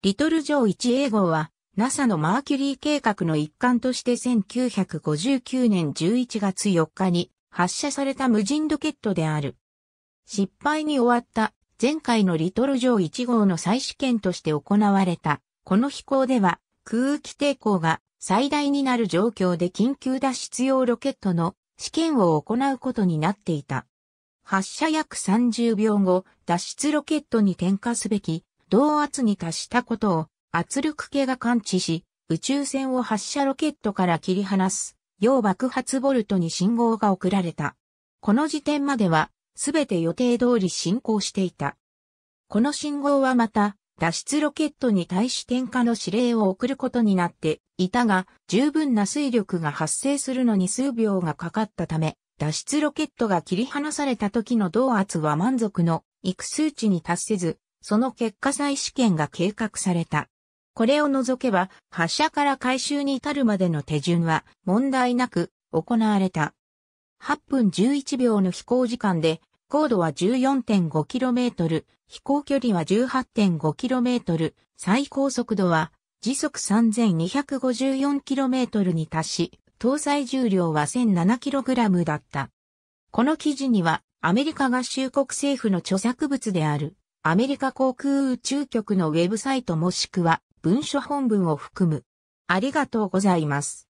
リトル・ジョー 1A 号は NASA のマーキュリー計画の一環として1959年11月4日に発射された無人ロケットである。失敗に終わった前回のリトル・ジョー1号の再試験として行われたこの飛行では空気抵抗が最大になる状況で緊急脱出用ロケットの試験を行うことになっていた。発射約30秒後、脱出ロケットに点火すべき同圧に達したことを圧力計が感知し、宇宙船を発射ロケットから切り離す、要爆発ボルトに信号が送られた。この時点までは、すべて予定通り進行していた。この信号はまた、脱出ロケットに対し点火の指令を送ることになっていたが、十分な水力が発生するのに数秒がかかったため、脱出ロケットが切り離された時の動圧は満足のいく数値に達せず、その結果再試験が計画された。これを除けば、発射から回収に至るまでの手順は問題なく行われた。8分11秒の飛行時間で、高度は 14.5km、飛行距離は 18.5km、最高速度は時速 3254km に達し、搭載重量は 1007kg だった。この記事には、アメリカ合衆国政府の著作物である。アメリカ航空宇宙局のウェブサイトもしくは文書本文を含む。ありがとうございます。